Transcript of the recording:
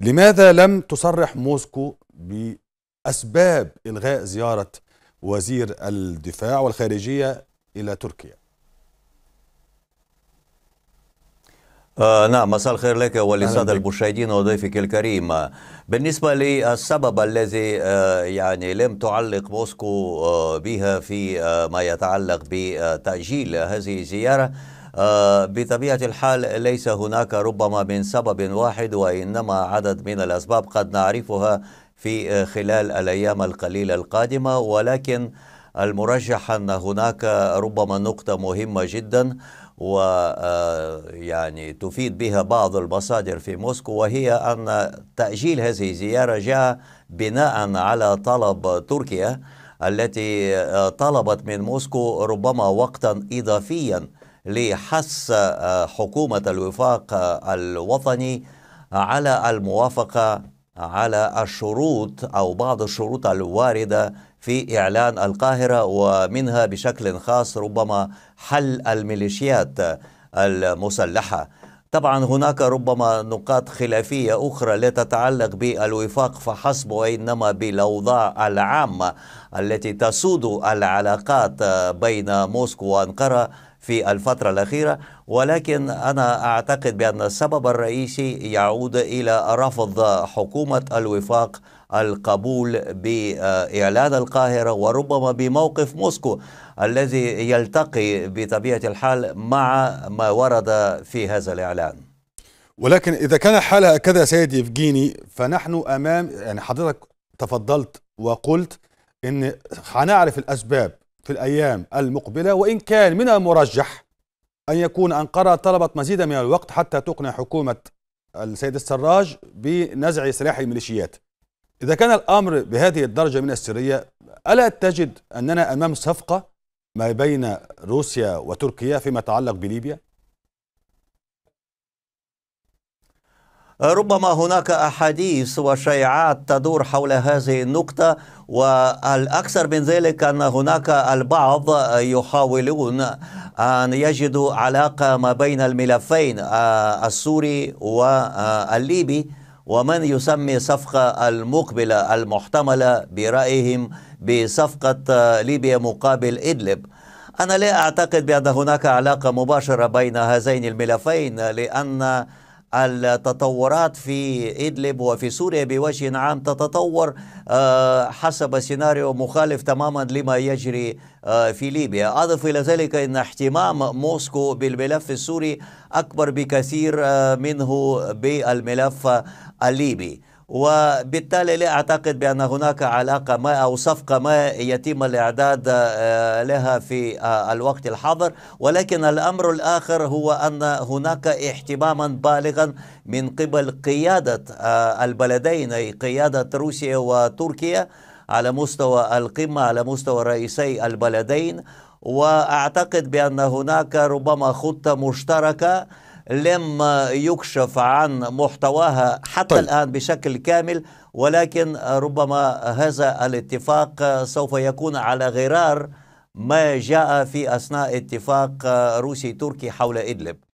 لماذا لم تصرح موسكو بأسباب إلغاء زيارة وزير الدفاع والخارجية إلى تركيا؟ آه نعم مساء الخير لك ولسادة المشاهدين وضيفك الكريم بالنسبة للسبب الذي آه يعني لم تعلق موسكو آه بها في آه، ما يتعلق بتأجيل هذه الزيارة آه، بطبيعة الحال ليس هناك ربما من سبب واحد وإنما عدد من الأسباب قد نعرفها في آه، خلال الأيام القليلة القادمة ولكن المرجح أن هناك ربما نقطة مهمة جدا ويعني آه، تفيد بها بعض المصادر في موسكو وهي أن تأجيل هذه الزيارة جاء بناء على طلب تركيا التي طلبت من موسكو ربما وقتا إضافيا لحث آه، حكومة الوفاق آه، الوطني على الموافقة على الشروط أو بعض الشروط الواردة في إعلان القاهرة ومنها بشكل خاص ربما حل الميليشيات المسلحة طبعا هناك ربما نقاط خلافية أخرى لا تتعلق بالوفاق فحسب وإنما بالأوضاع العامة التي تسود العلاقات آه، بين موسكو وأنقرة في الفترة الأخيرة ولكن أنا أعتقد بأن السبب الرئيسي يعود إلى رفض حكومة الوفاق القبول بإعلان القاهرة وربما بموقف موسكو الذي يلتقي بطبيعة الحال مع ما ورد في هذا الإعلان ولكن إذا كان حالها كذا سيد يفجيني فنحن أمام يعني حضرتك تفضلت وقلت ان هنعرف الاسباب في الأيام المقبلة وإن كان من المرجح أن يكون أنقرة طلبت مزيدا من الوقت حتى تقنع حكومة السيد السراج بنزع سلاح الميليشيات إذا كان الأمر بهذه الدرجة من السرية ألا تجد أننا أمام صفقة ما بين روسيا وتركيا فيما يتعلق بليبيا؟ ربما هناك أحاديث وشائعات تدور حول هذه النقطة والأكثر من ذلك أن هناك البعض يحاولون أن يجدوا علاقة ما بين الملفين آه، السوري والليبي ومن يسمي الصفقة المقبلة المحتملة برأيهم بصفقة آه، ليبيا مقابل إدلب أنا لا أعتقد بأن هناك علاقة مباشرة بين هذين الملفين لأن التطورات في إدلب وفي سوريا بوجه عام تتطور آه، حسب سيناريو مخالف تماما لما يجري آه، في ليبيا أضف إلى ذلك أن اهتمام موسكو بالملف السوري أكبر بكثير آه، منه بالملف الليبي وبالتالي لا أعتقد بأن هناك علاقة ما أو صفقة ما يتم الإعداد آه، لها في آه، الوقت الحاضر ولكن الأمر الآخر هو أن هناك اهتماما بالغا من قبل قيادة آه، البلدين اي قيادة روسيا وتركيا على مستوى القمة على مستوى رئيسي البلدين وأعتقد بأن هناك ربما خطة مشتركة لم يكشف عن محتواها حتى طيب. الآن بشكل كامل ولكن ربما هذا الاتفاق سوف يكون على غرار ما جاء في أثناء اتفاق روسي تركي حول إدلب